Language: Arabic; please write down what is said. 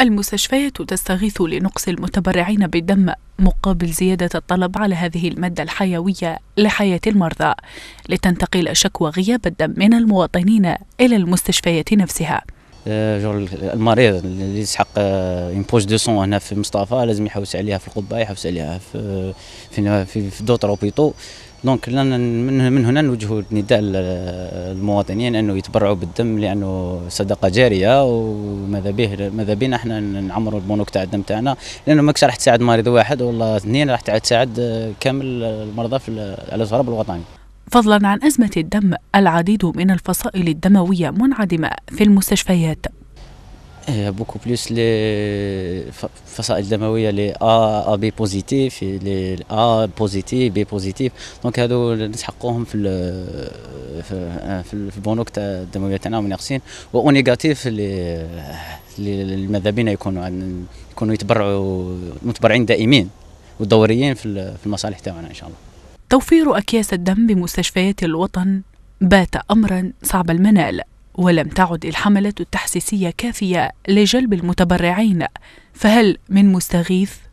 المستشفيات تستغيث لنقص المتبرعين بالدم مقابل زيادة الطلب على هذه المادة الحيوية لحياة المرضى لتنتقل شكوى غياب الدم من المواطنين إلى المستشفيات نفسها آه، جور المريض اللي يسحق اون بوش دو سون هنا في مصطفى لازم يحوس عليها في القبه يحوس عليها في في, في, دوطر اوبيتو دونك من, هنا نوجه نداء للمواطنين آه، انه يتبرعوا بالدم لانه صدقه جاريه وماذا به ماذا بينا احنا نعمروا البنوك تاع الدم تاعنا لانه ماكش راح تساعد مريض واحد ولا اثنين راح تساعد آه، كامل المرضى في على الغرب الوطني فضلا عن أزمة الدم العديد من الفصائل الدموية منعدمة في المستشفيات بوكو بلوس لي فصائل دمويه لي ا ا بي بوزيتيف لي ا بوزيتيف بي بوزيتيف دونك هادو نسحقوهم في في البنوك تاع الدمويه تاعنا ناقصين و نيجاتيف لي المذابين يكونوا يكونوا يتبرعوا متبرعين دائمين ودوريين في المصالح تاعنا ان شاء الله توفير أكياس الدم بمستشفيات الوطن بات أمرا صعب المنال ولم تعد الحملة التحسيسية كافية لجلب المتبرعين فهل من مستغيث